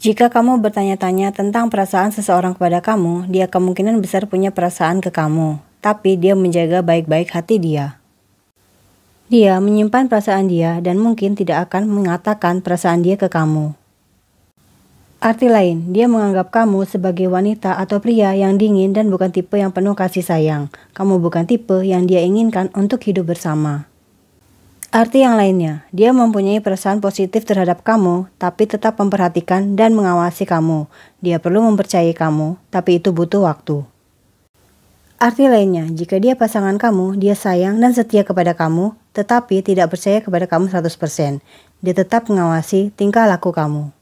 Jika kamu bertanya-tanya tentang perasaan seseorang kepada kamu, dia kemungkinan besar punya perasaan ke kamu, tapi dia menjaga baik-baik hati dia. Dia menyimpan perasaan dia dan mungkin tidak akan mengatakan perasaan dia ke kamu. Arti lain, dia menganggap kamu sebagai wanita atau pria yang dingin dan bukan tipe yang penuh kasih sayang. Kamu bukan tipe yang dia inginkan untuk hidup bersama. Arti yang lainnya, dia mempunyai perasaan positif terhadap kamu, tapi tetap memperhatikan dan mengawasi kamu. Dia perlu mempercayai kamu, tapi itu butuh waktu. Arti lainnya, jika dia pasangan kamu, dia sayang dan setia kepada kamu, tetapi tidak percaya kepada kamu 100%. Dia tetap mengawasi tingkah laku kamu.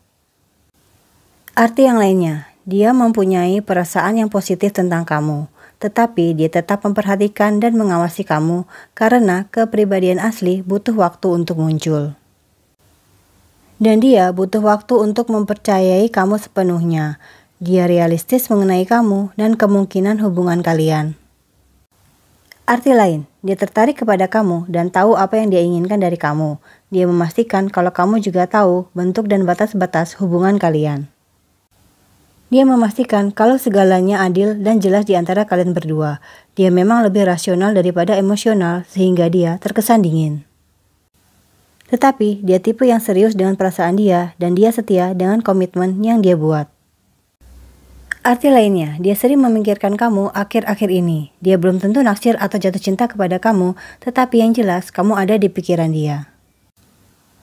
Arti yang lainnya, dia mempunyai perasaan yang positif tentang kamu, tetapi dia tetap memperhatikan dan mengawasi kamu karena kepribadian asli butuh waktu untuk muncul. Dan dia butuh waktu untuk mempercayai kamu sepenuhnya. Dia realistis mengenai kamu dan kemungkinan hubungan kalian. Arti lain, dia tertarik kepada kamu dan tahu apa yang dia inginkan dari kamu. Dia memastikan kalau kamu juga tahu bentuk dan batas-batas hubungan kalian. Dia memastikan kalau segalanya adil dan jelas di antara kalian berdua. Dia memang lebih rasional daripada emosional, sehingga dia terkesan dingin. Tetapi, dia tipe yang serius dengan perasaan dia, dan dia setia dengan komitmen yang dia buat. Arti lainnya, dia sering memikirkan kamu akhir-akhir ini. Dia belum tentu naksir atau jatuh cinta kepada kamu, tetapi yang jelas, kamu ada di pikiran dia.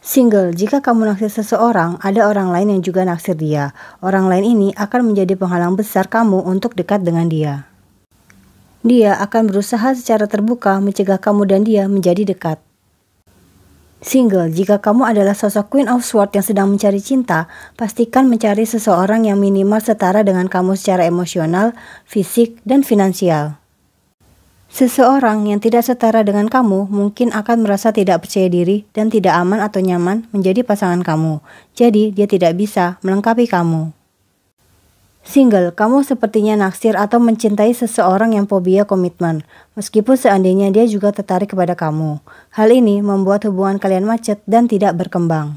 Single, jika kamu naksir seseorang, ada orang lain yang juga naksir dia. Orang lain ini akan menjadi penghalang besar kamu untuk dekat dengan dia. Dia akan berusaha secara terbuka mencegah kamu dan dia menjadi dekat. Single, jika kamu adalah sosok Queen of Swords yang sedang mencari cinta, pastikan mencari seseorang yang minimal setara dengan kamu secara emosional, fisik, dan finansial. Seseorang yang tidak setara dengan kamu mungkin akan merasa tidak percaya diri dan tidak aman atau nyaman menjadi pasangan kamu. Jadi, dia tidak bisa melengkapi kamu. Single, kamu sepertinya naksir atau mencintai seseorang yang fobia komitmen, meskipun seandainya dia juga tertarik kepada kamu. Hal ini membuat hubungan kalian macet dan tidak berkembang.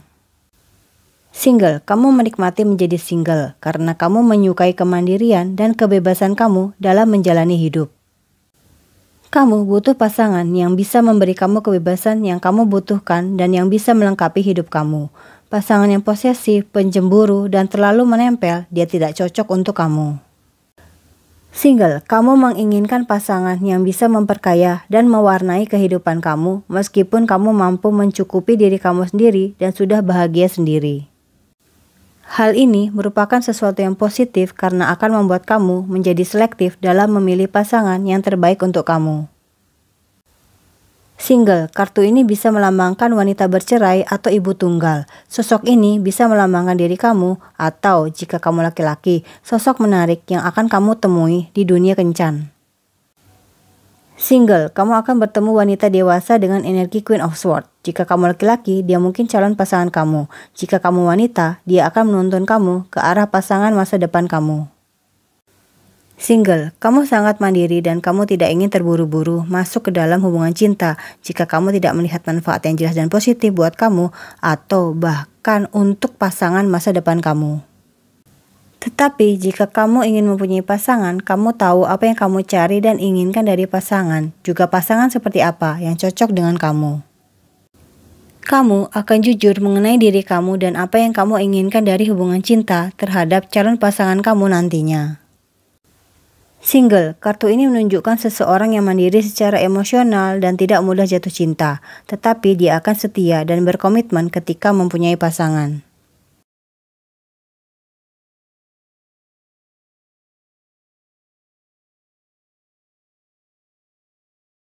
Single, kamu menikmati menjadi single karena kamu menyukai kemandirian dan kebebasan kamu dalam menjalani hidup. Kamu butuh pasangan yang bisa memberi kamu kebebasan yang kamu butuhkan dan yang bisa melengkapi hidup kamu. Pasangan yang posesif, penjemburu, dan terlalu menempel, dia tidak cocok untuk kamu. Single, kamu menginginkan pasangan yang bisa memperkaya dan mewarnai kehidupan kamu, meskipun kamu mampu mencukupi diri kamu sendiri dan sudah bahagia sendiri. Hal ini merupakan sesuatu yang positif karena akan membuat kamu menjadi selektif dalam memilih pasangan yang terbaik untuk kamu. Single, kartu ini bisa melambangkan wanita bercerai atau ibu tunggal. Sosok ini bisa melambangkan diri kamu atau jika kamu laki-laki, sosok menarik yang akan kamu temui di dunia kencan. Single, kamu akan bertemu wanita dewasa dengan energi Queen of Swords. Jika kamu laki-laki, dia mungkin calon pasangan kamu. Jika kamu wanita, dia akan menuntun kamu ke arah pasangan masa depan kamu. Single, kamu sangat mandiri dan kamu tidak ingin terburu-buru masuk ke dalam hubungan cinta jika kamu tidak melihat manfaat yang jelas dan positif buat kamu atau bahkan untuk pasangan masa depan kamu. Tetapi jika kamu ingin mempunyai pasangan, kamu tahu apa yang kamu cari dan inginkan dari pasangan, juga pasangan seperti apa yang cocok dengan kamu. Kamu akan jujur mengenai diri kamu dan apa yang kamu inginkan dari hubungan cinta terhadap calon pasangan kamu nantinya. Single, kartu ini menunjukkan seseorang yang mandiri secara emosional dan tidak mudah jatuh cinta, tetapi dia akan setia dan berkomitmen ketika mempunyai pasangan.